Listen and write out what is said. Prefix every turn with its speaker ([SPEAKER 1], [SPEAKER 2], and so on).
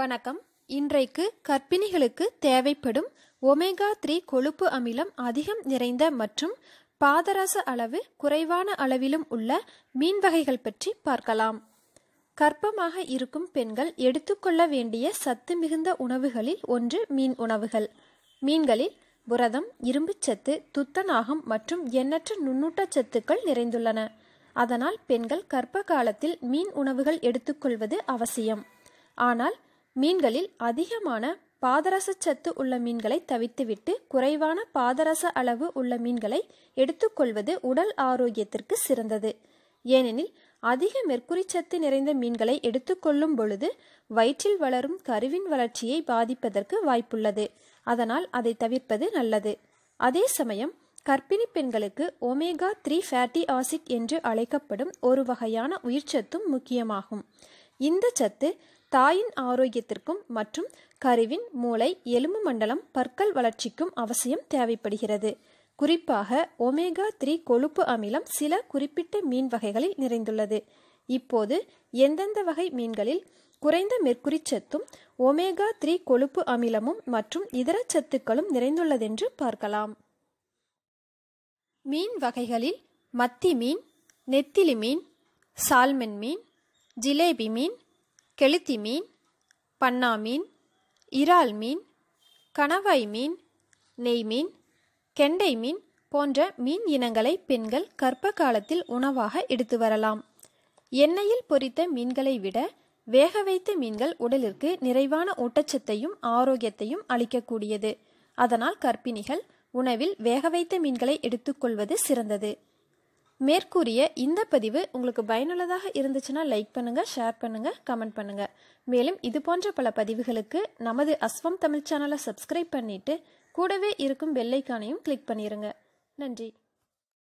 [SPEAKER 1] வணக்கம் இன்றைக்கு கர்ப்பிணிகளுக்கு தேவைப்படும் ஒமேகா த்ரீ கொழுப்பு அமிலம் அதிகம் நிறைந்த மற்றும் பாதரச அளவு குறைவான அளவிலும் உள்ள மீன் வகைகள் பற்றி பார்க்கலாம் கர்ப்பமாக இருக்கும் பெண்கள் எடுத்துக்கொள்ள வேண்டிய சத்து மிகுந்த உணவுகளில் ஒன்று மீன் உணவுகள் மீன்களில் புரதம் இரும்புச்சத்து துத்தநாகம் மற்றும் எண்ணற்ற நுண்ணூட்ட சத்துக்கள் நிறைந்துள்ளன அதனால் பெண்கள் கர்ப்ப காலத்தில் மீன் உணவுகள் எடுத்துக்கொள்வது அவசியம் ஆனால் மீன்களில் அதிகமான சத்து உள்ள மீன்களை தவித்துவிட்டு குறைவான பாதரச அளவு உள்ள மீன்களை எடுத்துக்கொள்வது உடல் ஆரோக்கியத்திற்கு சிறந்தது ஏனெனில் அதிக மெர்க்குரி சத்து நிறைந்த மீன்களை எடுத்துக்கொள்ளும் பொழுது வயிற்றில் வளரும் கருவின் வளர்ச்சியை பாதிப்பதற்கு வாய்ப்புள்ளது அதனால் அதை தவிர்ப்பது நல்லது அதே சமயம் கர்ப்பிணி பெண்களுக்கு ஒமேகா த்ரீ ஃபேட்டி ஆசிட் என்று அழைக்கப்படும் ஒரு வகையான சத்தும் முக்கியமாகும் இந்த சத்து தாயின் ஆரோக்கியத்திற்கும் மற்றும் கருவின் மூளை எலும்பு மண்டலம் பற்கள் வளர்ச்சிக்கும் அவசியம் தேவைப்படுகிறது குறிப்பாக ஒமேகா த்ரீ கொழுப்பு அமிலம் சில குறிப்பிட்ட மீன் வகைகளில் நிறைந்துள்ளது இப்போது எந்தெந்த வகை மீன்களில் குறைந்த மெர்க்குரி சத்தும் ஒமேகா த்ரீ கொழுப்பு அமிலமும் மற்றும் இதர சத்துக்களும் நிறைந்துள்ளதென்று பார்க்கலாம் மீன் வகைகளில் மத்தி மீன் நெத்திலி மீன் சால்மன் மீன் ஜிலேபி மீன் கெளுத்தி மீன் பன்னா மீன் இறால் மீன் கணவாய் மீன் நெய் மீன் கெண்டை மீன் போன்ற மீன் இனங்களை பெண்கள் கர்ப்ப காலத்தில் உணவாக எடுத்து வரலாம் எண்ணெயில் பொரித்த மீன்களை விட வேக வைத்த மீன்கள் உடலிற்கு நிறைவான ஊட்டச்சத்தையும் ஆரோக்கியத்தையும் அளிக்கக்கூடியது அதனால் கர்ப்பிணிகள் உணவில் வேக வைத்த மீன்களை எடுத்துக்கொள்வது சிறந்தது மேற்கூறிய இந்த பதிவு உங்களுக்கு பயனுள்ளதாக இருந்துச்சுன்னா லைக் பண்ணுங்கள் ஷேர் பண்ணுங்கள் கமெண்ட் பண்ணுங்கள் மேலும் இது போன்ற பல பதிவுகளுக்கு நமது அஸ்வம் தமிழ் சேனலை சப்ஸ்கிரைப் பண்ணிவிட்டு கூடவே இருக்கும் பெல்லைக்கானையும் கிளிக் பண்ணிடுங்க நன்றி